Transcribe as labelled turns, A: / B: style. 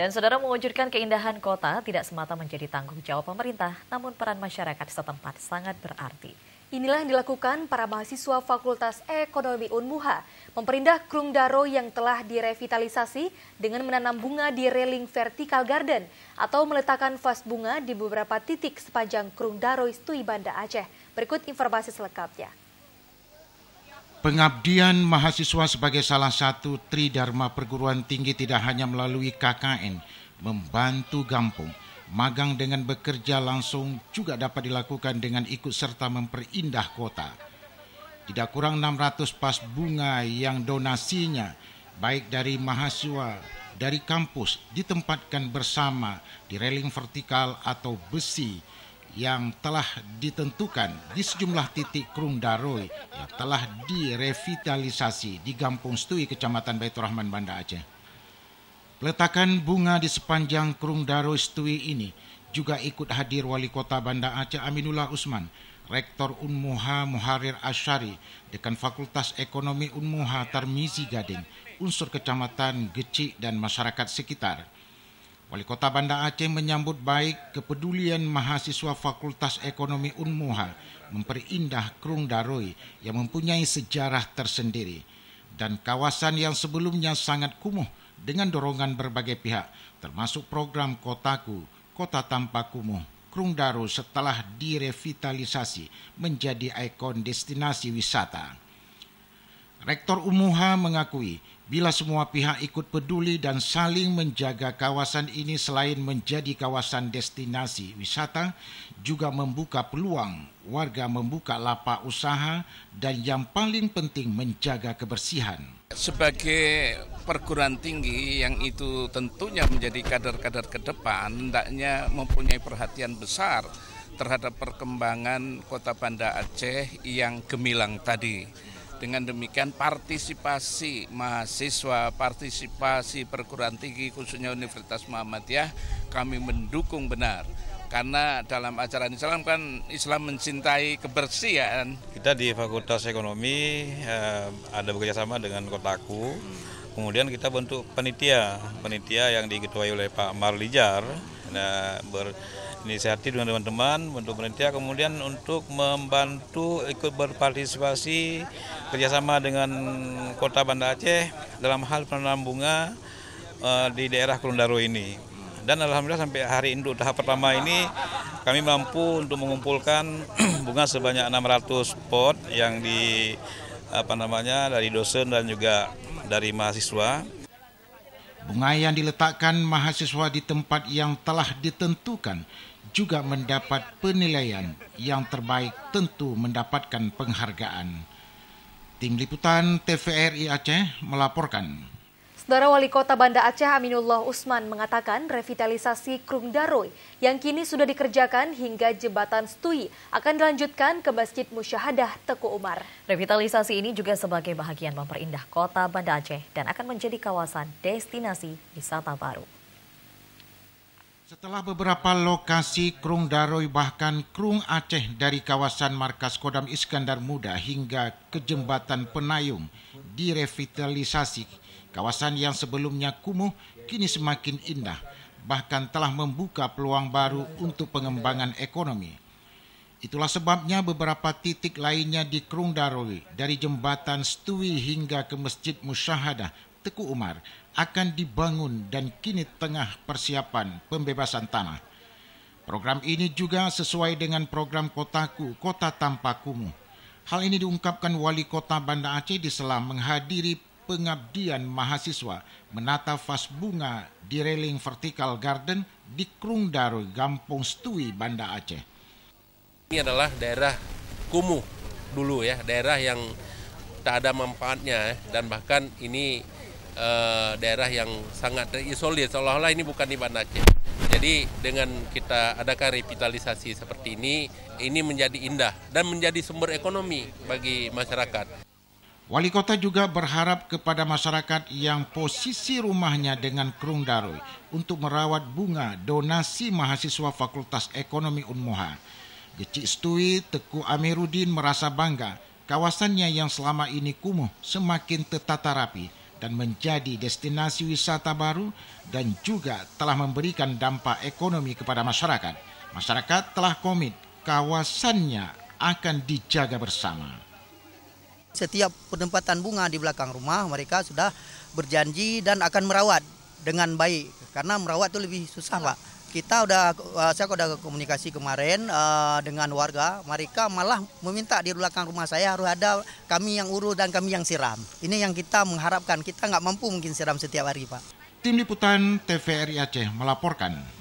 A: Dan saudara mewujudkan keindahan kota tidak semata menjadi tanggung jawab pemerintah, namun peran masyarakat setempat sangat berarti. Inilah yang dilakukan para mahasiswa Fakultas Ekonomi Unmuha, memperindah Krung Daro yang telah direvitalisasi dengan menanam bunga di railing vertikal garden atau meletakkan vas bunga di beberapa titik sepanjang Krung Daro Istui Banda Aceh. Berikut informasi selengkapnya.
B: Pengabdian mahasiswa sebagai salah satu tridharma perguruan tinggi tidak hanya melalui KKN, membantu gampung, magang dengan bekerja langsung juga dapat dilakukan dengan ikut serta memperindah kota. Tidak kurang 600 pas bunga yang donasinya baik dari mahasiswa, dari kampus ditempatkan bersama di railing vertikal atau besi yang telah ditentukan di sejumlah titik Krung Daroy yang telah direvitalisasi di Kampung Stui, Kecamatan Baitur Rahman, Banda Aceh. Peletakan bunga di sepanjang Krung Daroy Stui ini juga ikut hadir Wali Kota Banda Aceh Aminullah Usman, Rektor Unmuha Muharir Ashari, Dekan Fakultas Ekonomi Unmuha Tarmizi Gading, unsur Kecamatan Gecik dan masyarakat sekitar – Wali Kota Banda Aceh menyambut baik kepedulian mahasiswa Fakultas Ekonomi Unmuha memperindah Krung Daroy yang mempunyai sejarah tersendiri dan kawasan yang sebelumnya sangat kumuh dengan dorongan berbagai pihak termasuk program Kotaku, Kota Tanpa Kumuh, Krung Daro setelah direvitalisasi menjadi ikon destinasi wisata. Rektor Umuha mengakui bila semua pihak ikut peduli dan saling menjaga kawasan ini selain menjadi kawasan destinasi wisata juga membuka peluang warga membuka lapak usaha dan yang paling penting menjaga kebersihan. Sebagai perguruan tinggi yang itu tentunya menjadi kader-kader ke depan hendaknya mempunyai perhatian besar terhadap perkembangan kota Banda Aceh yang gemilang tadi dengan demikian partisipasi mahasiswa, partisipasi perguruan tinggi khususnya Universitas Muhammadiyah kami mendukung benar. Karena dalam acara Islam kan Islam mencintai kebersihan. Kita di Fakultas Ekonomi eh, ada bekerjasama dengan Kotaku. Hmm. Kemudian kita bentuk penitia, penitia yang diketuai oleh Pak Marlijar. Nah, ber, inisiatif dengan teman-teman untuk pemerintah kemudian untuk membantu ikut berpartisipasi kerjasama dengan Kota Banda Aceh dalam hal penanam bunga uh, di daerah Kulundaru ini. Dan alhamdulillah sampai hari induk tahap pertama ini kami mampu untuk mengumpulkan bunga sebanyak 600 pot yang di apa namanya dari dosen dan juga dari mahasiswa Bunga yang diletakkan mahasiswa di tempat yang telah ditentukan juga mendapat penilaian yang terbaik tentu mendapatkan penghargaan. Tim Liputan TVRI Aceh melaporkan.
A: Saudara Wali Kota Banda Aceh Aminullah Usman mengatakan revitalisasi Krung Daroy yang kini sudah dikerjakan hingga jembatan Stui akan dilanjutkan ke Masjid Musyahadah Teku Umar. Revitalisasi ini juga sebagai bahagian memperindah kota Banda Aceh dan akan menjadi kawasan destinasi wisata baru.
B: Setelah beberapa lokasi Krung Daroy bahkan Krung Aceh dari kawasan markas Kodam Iskandar Muda hingga ke jembatan Penayung direvitalisasi Kawasan yang sebelumnya kumuh kini semakin indah, bahkan telah membuka peluang baru untuk pengembangan ekonomi. Itulah sebabnya beberapa titik lainnya di Kerung Darowi, dari jembatan Stui hingga ke Masjid Musyahadah, Teku Umar, akan dibangun dan kini tengah persiapan pembebasan tanah. Program ini juga sesuai dengan program Kotaku, Kota Tanpa Kumuh. Hal ini diungkapkan Wali Kota Banda Aceh di Selam menghadiri pengabdian mahasiswa menata vas bunga di railing vertikal garden di Krung Krungdaru, Gampung Stui, Banda Aceh. Ini adalah daerah kumuh dulu ya, daerah yang tak ada manfaatnya ya. dan bahkan ini e, daerah yang sangat terisolir seolah-olah ini bukan di Banda Aceh. Jadi dengan kita adakan revitalisasi seperti ini, ini menjadi indah dan menjadi sumber ekonomi bagi masyarakat. Wali kota juga berharap kepada masyarakat yang posisi rumahnya dengan kerung Darui untuk merawat bunga donasi mahasiswa Fakultas Ekonomi Unmoha. Gecik Stui Teku Amiruddin merasa bangga kawasannya yang selama ini kumuh semakin tertata rapi dan menjadi destinasi wisata baru dan juga telah memberikan dampak ekonomi kepada masyarakat. Masyarakat telah komit kawasannya akan dijaga bersama. Setiap penempatan bunga di belakang rumah mereka sudah berjanji dan akan merawat dengan baik karena merawat itu lebih susah, Pak. Kita udah eh, saya udah komunikasi kemarin uh, dengan warga, mereka malah meminta di belakang rumah saya harus ada kami yang urus dan kami yang siram. Ini yang kita mengharapkan, kita nggak mampu mungkin siram setiap hari, Pak. Tim Liputan TVRI Aceh melaporkan.